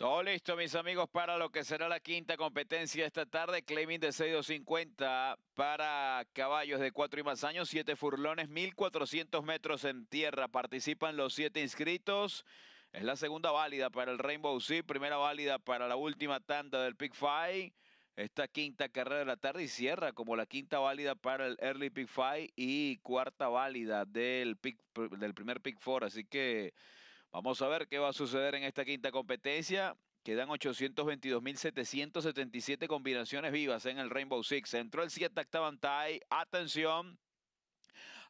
Todo listo, mis amigos, para lo que será la quinta competencia esta tarde. Claiming de 6.250 para caballos de 4 y más años, siete furlones, 1.400 metros en tierra. Participan los siete inscritos. Es la segunda válida para el Rainbow Sea, primera válida para la última tanda del Pick Five. Esta quinta carrera de la tarde y cierra como la quinta válida para el Early Pick Five y cuarta válida del, del primer Pick Four. Así que Vamos a ver qué va a suceder en esta quinta competencia. Quedan 822.777 combinaciones vivas en el Rainbow Six. Entró el 7 Actavantai. Atención.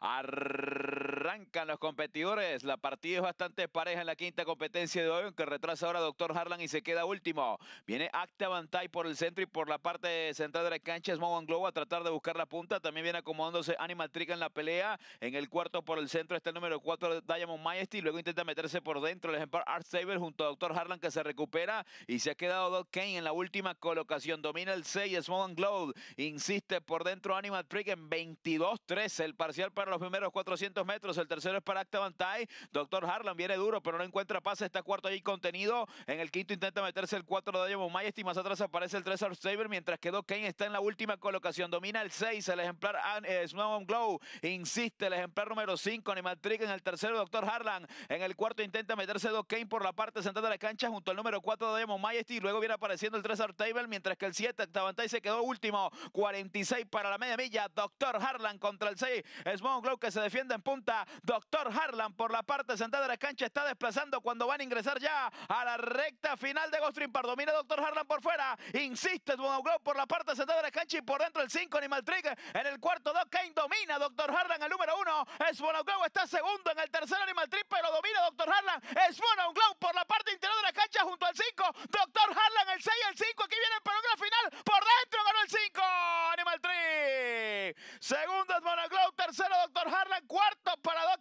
Arrancan los competidores. La partida es bastante pareja en la quinta competencia de hoy, aunque retrasa ahora Doctor Harlan y se queda último. Viene Acta Bantay por el centro y por la parte central de la cancha. Smogon Glow a tratar de buscar la punta. También viene acomodándose Animal Trick en la pelea. En el cuarto por el centro está el número 4 Diamond Majesty. Luego intenta meterse por dentro el ejemplar Art Saber junto a Doctor Harlan que se recupera y se ha quedado Doc Kane en la última colocación. Domina el 6 Smogon Glow. Insiste por dentro Animal Trick en 22-13 el parcial para los primeros 400 metros. El tercero es para Actavantay. Doctor Harlan viene duro, pero no encuentra pase. Está cuarto ahí contenido. En el quinto intenta meterse el 4 de Diamond Majesty. Más atrás aparece el 3 Saber, mientras que Doc Kane está en la última colocación. Domina el 6, el ejemplar eh, Snow on Glow. Insiste el ejemplar número 5, Animal Trick en el tercero, Doctor Harlan. En el cuarto intenta meterse Doc Kane por la parte central de la cancha junto al número 4 de Diamond Majesty. Luego viene apareciendo el 3 Table, mientras que el 7 Actavantay se quedó último. 46 para la media milla. Doctor Harlan contra el 6 Smoke que se defiende en punta. Doctor Harlan por la parte sentada de la cancha está desplazando cuando van a ingresar ya a la recta final de Ghost Rimpar. domina Doctor Harlan por fuera. Insiste bueno Glow por la parte sentada de la cancha y por dentro el 5 Animal Trigger En el cuarto, Doc Kane domina. Doctor Harlan el número uno. Es bueno está segundo en el tercer Animal Trigger pero domina Doctor Harlan. Tercero, doctor Harlan. Cuarto para doctor.